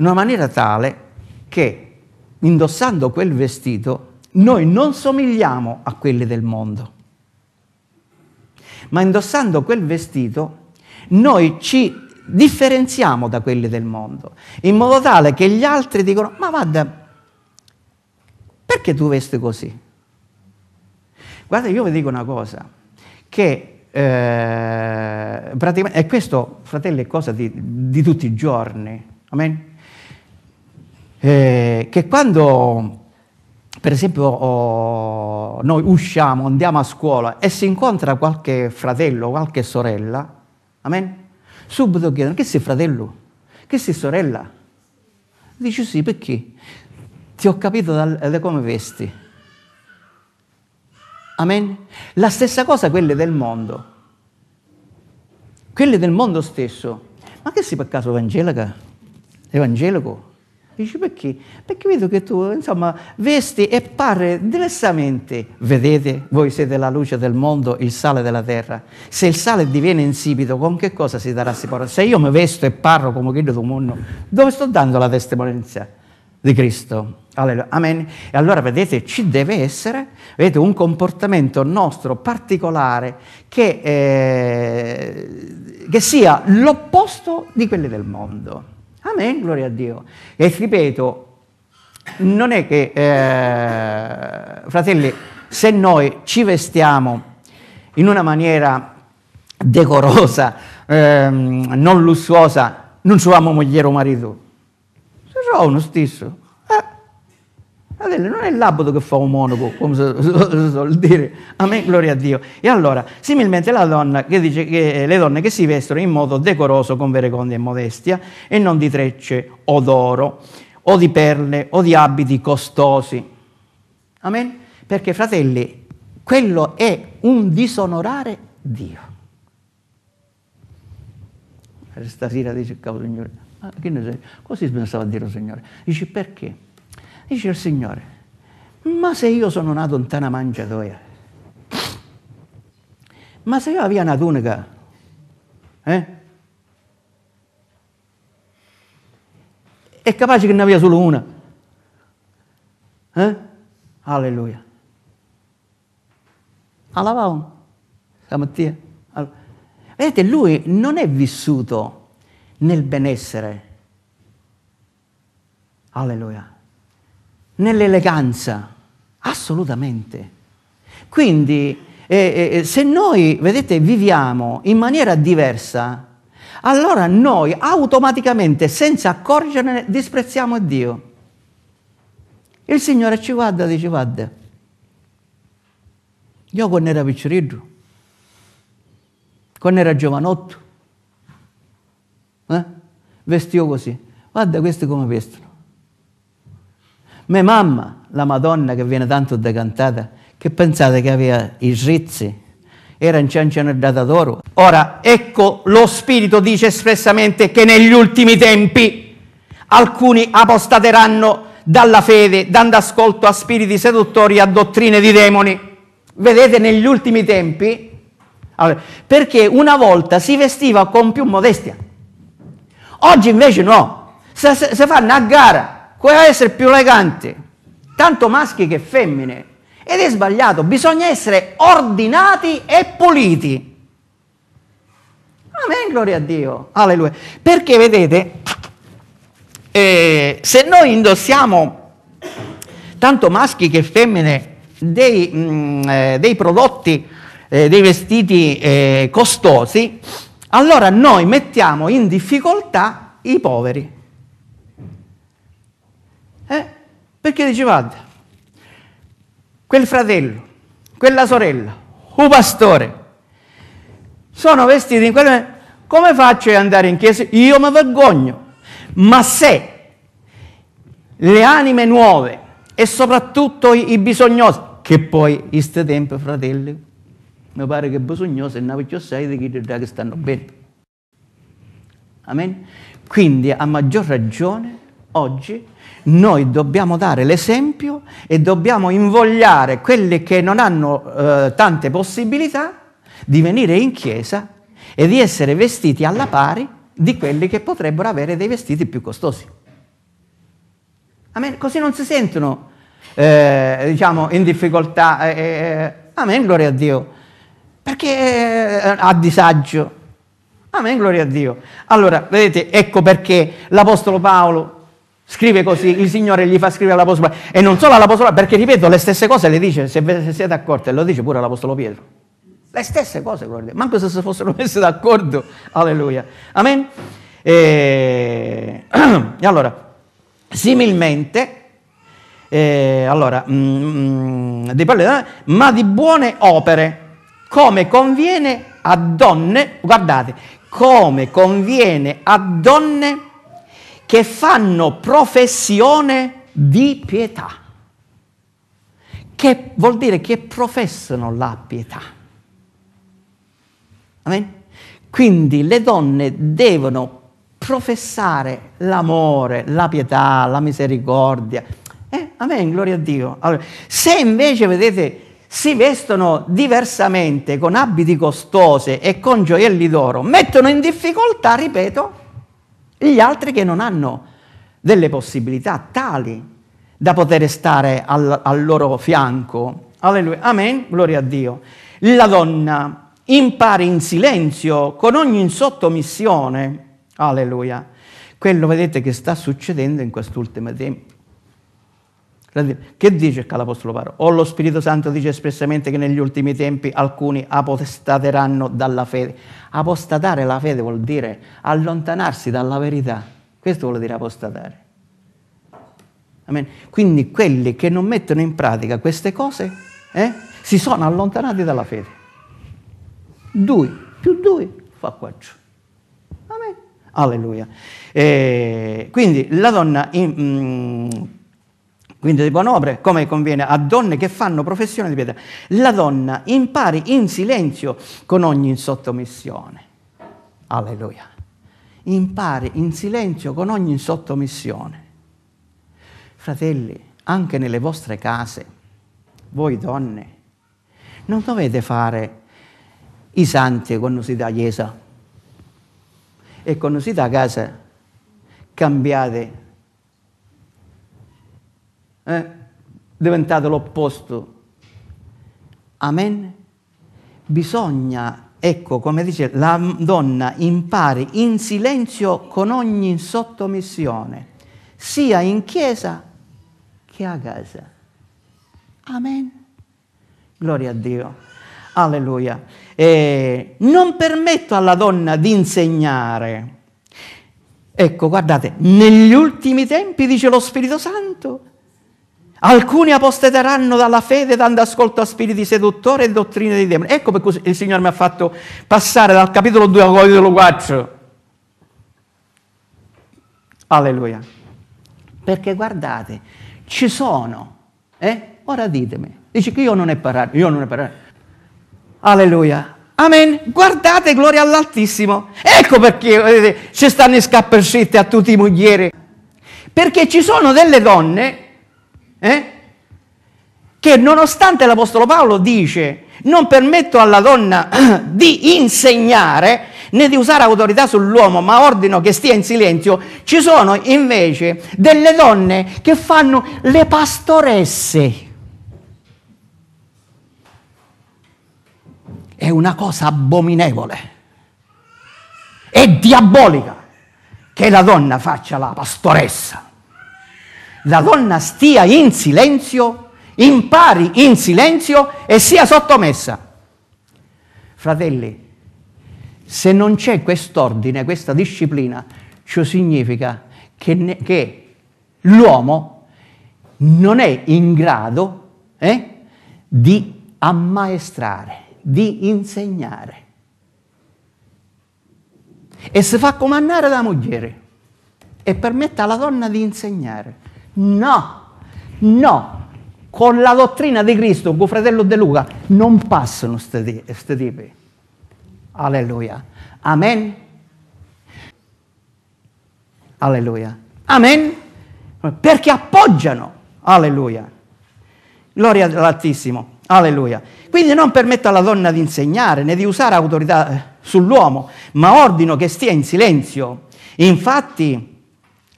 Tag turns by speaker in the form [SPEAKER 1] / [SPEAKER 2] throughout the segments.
[SPEAKER 1] in una maniera tale che indossando quel vestito noi non somigliamo a quelli del mondo, ma indossando quel vestito noi ci differenziamo da quelli del mondo, in modo tale che gli altri dicono, ma guarda, perché tu vesti così? Guarda, io vi dico una cosa, che eh, praticamente, e questo, fratelli, è cosa di, di tutti i giorni, amen? eh, che quando per esempio oh, noi usciamo, andiamo a scuola e si incontra qualche fratello, qualche sorella, amen? subito chiedono che sei fratello, che sei sorella? Dici sì, perché? Ti ho capito da come vesti. Amen? La stessa cosa quelle del mondo. Quelle del mondo stesso. Ma che sei per caso evangelica? Evangelico? Dici perché? Perché vedo che tu, insomma, vesti e parli diversamente. Vedete, voi siete la luce del mondo, il sale della terra. Se il sale diviene insipido, con che cosa si darà sicuro? Se io mi vesto e parlo come credo tu mondo, dove sto dando la testimonianza di Cristo? Alleluia. Amen. E allora vedete, ci deve essere vedete, un comportamento nostro particolare che, eh, che sia l'opposto di quelli del mondo. Amen, gloria a Dio. E ripeto, non è che, eh, fratelli, se noi ci vestiamo in una maniera decorosa, ehm, non lussuosa, non siamo moglie o marito. Se sono uno stesso. Fratelli, non è l'abodo che fa un monaco, come si suol dire. Amen, gloria a Dio. E allora, similmente la donna che dice che eh, le donne che si vestono in modo decoroso con verecondia e modestia e non di trecce o d'oro o di perle o di abiti costosi. Amen? Perché, fratelli, quello è un disonorare Dio. Stasera dice il capo Signore, ma che ne sei? Così pensava a dire il Signore. Dice perché? Dice il Signore, ma se io sono nato in una mangiatoia, ma se io avevo una tunica, eh? è capace che ne aveva solo una. Eh? Alleluia. Allavamo stamattina. Allora. Vedete, lui non è vissuto nel benessere. Alleluia nell'eleganza, assolutamente. Quindi eh, eh, eh, se noi, vedete, viviamo in maniera diversa, allora noi automaticamente, senza accorgerne, disprezziamo Dio. Il Signore ci guarda dice, guarda, io quando era piccirillo, quando era giovanotto, eh, vestivo così, guarda questi come vestono mia mamma, la Madonna che viene tanto decantata, che pensate che aveva i rizzi? Era in ciancianerdata d'oro. Ora, ecco, lo Spirito dice espressamente che negli ultimi tempi alcuni apostateranno dalla fede, dando ascolto a spiriti seduttori, e a dottrine di demoni. Vedete, negli ultimi tempi, allora, perché una volta si vestiva con più modestia, oggi invece no, si fanno a gara quella essere più elegante, tanto maschi che femmine. Ed è sbagliato, bisogna essere ordinati e puliti. Amen, gloria a Dio. Alleluia. Perché vedete, eh, se noi indossiamo tanto maschi che femmine dei, mh, mm, eh, dei prodotti, eh, dei vestiti eh, costosi, allora noi mettiamo in difficoltà i poveri. Eh? Perché dicevate, quel fratello, quella sorella, un pastore, sono vestiti in quel come faccio ad andare in chiesa? Io mi vergogno. Ma se le anime nuove e soprattutto i, bisognosi, che poi in questo tempo, fratelli, mi pare che bisognosi ne avete sei di chi che stanno bene. Amen? Quindi a maggior ragione oggi noi dobbiamo dare l'esempio e dobbiamo invogliare quelli che non hanno eh, tante possibilità di venire in chiesa e di essere vestiti alla pari di quelli che potrebbero avere dei vestiti più costosi. Amen. Così non si sentono eh, diciamo, in difficoltà. Eh, eh, eh. amen, gloria a Dio. Perché eh, a disagio. Amen, gloria a Dio. Allora, vedete, ecco perché l'Apostolo Paolo Scrive così, il Signore gli fa scrivere all'Apostolo Paolo. E non solo all'Apostolo Paolo, perché ripeto, le stesse cose le dice, se ve ne siete accorti, lo dice pure l'Apostolo Pietro. Le stesse cose, guarda. manco se si fossero messi d'accordo. Alleluia. Amen. E, e allora, similmente, eh, allora, mh, mm, mm, di parole, ma di buone opere, come conviene a donne, guardate, come conviene a donne che fanno professione di pietà, che vuol dire che professano la pietà. Amen? Quindi le donne devono professare l'amore, la pietà, la misericordia. Eh, amen, gloria a Dio. Allora, se invece, vedete, si vestono diversamente, con abiti costosi e con gioielli d'oro, mettono in difficoltà, ripeto, gli altri che non hanno delle possibilità tali da poter stare al, al loro fianco. Alleluia. Amen, gloria a Dio. La donna impari in silenzio, con ogni sottomissione. Alleluia. Quello vedete che sta succedendo in quest'ultimo tempo che dice qua l'Apostolo Paolo? O lo Spirito Santo dice espressamente che negli ultimi tempi alcuni apostateranno dalla fede. Apostatare la fede vuol dire allontanarsi dalla verità. Questo vuol dire apostatare. Amen. Quindi quelli che non mettono in pratica queste cose eh, si sono allontanati dalla fede. Due più due fa quattro. Amen. Alleluia. E eh, quindi la donna... In, mm, quindi di buon'opera, come conviene a donne che fanno professione di pietà. La donna impari in silenzio con ogni sottomissione. Alleluia. Impari in silenzio con ogni sottomissione. Fratelli, anche nelle vostre case, voi donne, non dovete fare i santi quando si dà chiesa e quando si dà casa cambiate eh, diventate l'opposto. Amen? Bisogna, ecco come dice, la donna impari in silenzio con ogni sottomissione, sia in chiesa che a casa. Amen? Gloria a Dio. Alleluia. Eh, non permetto alla donna di insegnare. Ecco, guardate, negli ultimi tempi, dice lo Spirito Santo, Alcuni apostateranno dalla fede dando ascolto a spiriti seduttori e dottrine dei demoni. Ecco perché il Signore mi ha fatto passare dal capitolo 2 al capitolo 4. Alleluia. Perché guardate, ci sono. Eh? Ora ditemi. Dici che io non ne parlato, io non ne parlato. Alleluia. Amen. Guardate, gloria all'Altissimo. Ecco perché vedete, ci stanno i scappersette a tutti i moglieri. Perché ci sono delle donne eh? che nonostante l'Apostolo Paolo dice non permetto alla donna di insegnare né di usare autorità sull'uomo, ma ordino che stia in silenzio, ci sono invece delle donne che fanno le pastoresse. È una cosa abominevole, è diabolica che la donna faccia la pastoressa la donna stia in silenzio, impari in silenzio e sia sottomessa. Fratelli, se non c'è quest'ordine, questa disciplina, ciò significa che, ne, che l'uomo non è in grado eh, di ammaestrare, di insegnare. E si fa comandare la moglie e permette alla donna di insegnare. No, no, con la dottrina di Cristo, con fratello De Luca, non passano questi tipi. Alleluia. Amen. Alleluia. Amen. Perché appoggiano. Alleluia. Gloria all'Altissimo. Alleluia. Quindi non permetta alla donna di insegnare né di usare autorità eh, sull'uomo, ma ordino che stia in silenzio. Infatti,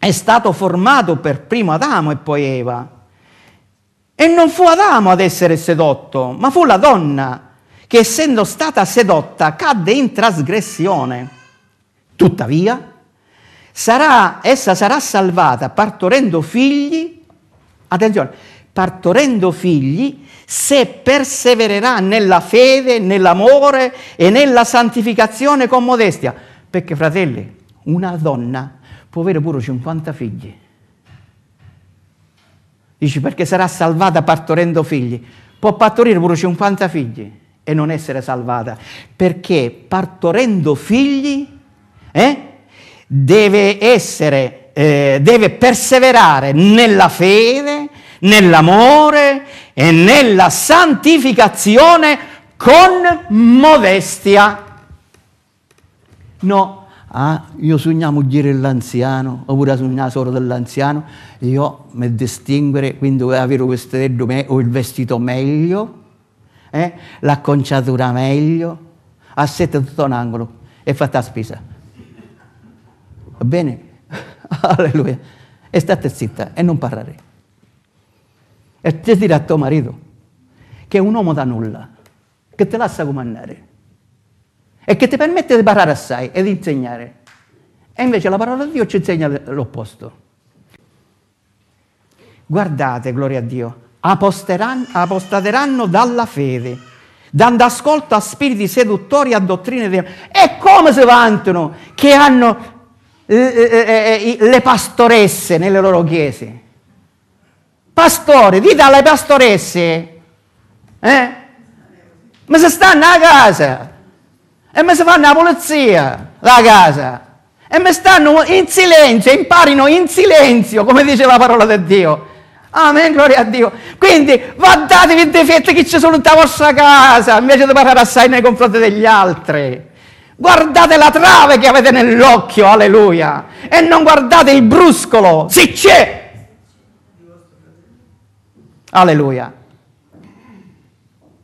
[SPEAKER 1] è stato formato per primo Adamo e poi Eva. E non fu Adamo ad essere sedotto, ma fu la donna che essendo stata sedotta cadde in trasgressione. Tuttavia, sarà, essa sarà salvata partorendo figli, attenzione, partorendo figli se persevererà nella fede, nell'amore e nella santificazione con modestia. Perché fratelli, una donna può avere pure 50 figli. Dici perché sarà salvata partorendo figli. Può partorire pure 50 figli e non essere salvata, perché partorendo figli eh, deve essere, eh, deve perseverare nella fede, nell'amore e nella santificazione con modestia. No, Ah, io sogno dire l'anziano, oppure sogno solo dell'anziano, io mi distinguere, quindi avere questo me, o il vestito meglio, eh? l'acconciatura meglio, assetto tutto un angolo e fatta la spesa. Va bene? Alleluia. E state zitta e non parlare. E ti dirà a tuo marito che è un uomo da nulla, che te lascia comandare e che ti permette di parlare assai e di insegnare. E invece la parola di Dio ci insegna l'opposto. Guardate, gloria a Dio, apostateranno dalla fede, dando ascolto a spiriti seduttori, a dottrine di... E come si vantano che hanno eh, eh, eh, le pastoresse nelle loro chiese? Pastore, dite alle pastoresse, eh? ma se stanno a casa, e mi si fanno la polizia la casa e mi stanno in silenzio, imparino in silenzio, come dice la parola di Dio. Amen, gloria a Dio. Quindi guardatevi i difetti che ci sono nella vostra casa, invece di parlare assai nei confronti degli altri. Guardate la trave che avete nell'occhio, alleluia, e non guardate il bruscolo, se c'è. Alleluia.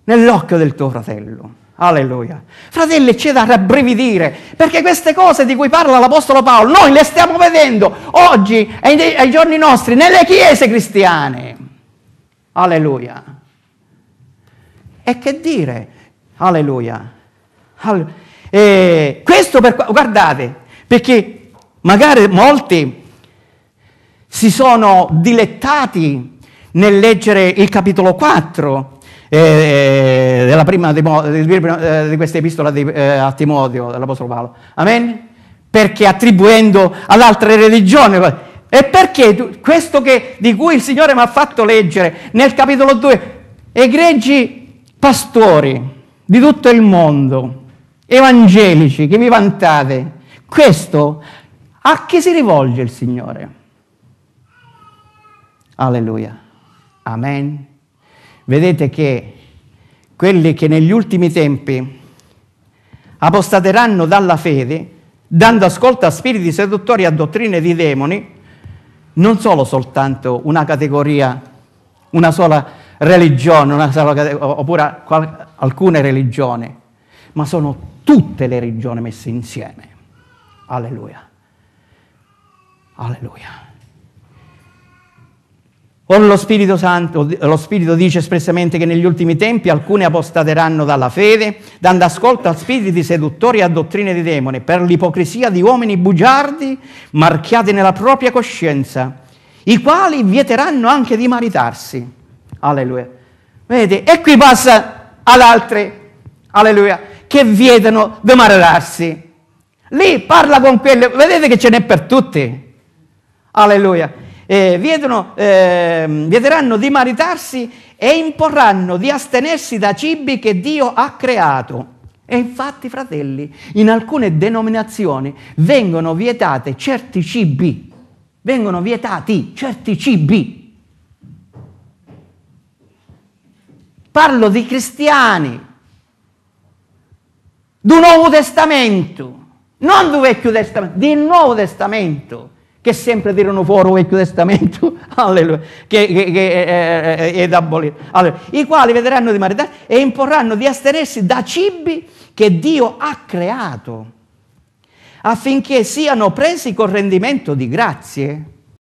[SPEAKER 1] Nell'occhio del tuo fratello. Alleluia. Fratelli, c'è da rabbrividire, perché queste cose di cui parla l'Apostolo Paolo, noi le stiamo vedendo oggi e ai giorni nostri nelle chiese cristiane. Alleluia. E che dire? Alleluia. All- eh, questo per... Guardate, perché magari molti si sono dilettati nel leggere il capitolo 4 eh, eh, della prima di, eh, questa epistola eh, a Timoteo dell'Apostolo Paolo. Amen? Perché attribuendo ad altre religioni. E perché tu, questo che, di cui il Signore mi ha fatto leggere nel capitolo 2, egregi pastori di tutto il mondo, evangelici che vi vantate, questo a chi si rivolge il Signore? Alleluia. Amen vedete che quelli che negli ultimi tempi apostateranno dalla fede, dando ascolto a spiriti seduttori e a dottrine di demoni, non solo soltanto una categoria, una sola religione, una sola, oppure qual, alcune religioni, ma sono tutte le religioni messe insieme. Alleluia. Alleluia. Con lo Spirito Santo, lo Spirito dice espressamente che negli ultimi tempi alcuni apostateranno dalla fede, dando ascolto a spiriti seduttori e a dottrine di demoni, per l'ipocrisia di uomini bugiardi marchiati nella propria coscienza, i quali vieteranno anche di maritarsi. Alleluia. Vedete? E qui passa ad altri, alleluia, che vietano di maritarsi. Lì parla con quelli, vedete che ce n'è per tutti. Alleluia eh, viedono, eh, vieteranno di maritarsi e imporranno di astenersi da cibi che Dio ha creato. E infatti, fratelli, in alcune denominazioni vengono vietate certi cibi, vengono vietati certi cibi. Parlo di cristiani, di Nuovo Testamento, non di Vecchio Testamento, di Nuovo Testamento che sempre tirano fuori il Vecchio Testamento, alleluia, che, che, che è, eh, è, eh, eh, da abolire, alleluia, i quali vedranno di maritare e imporranno di astenersi da cibi che Dio ha creato, affinché siano presi con rendimento di grazie.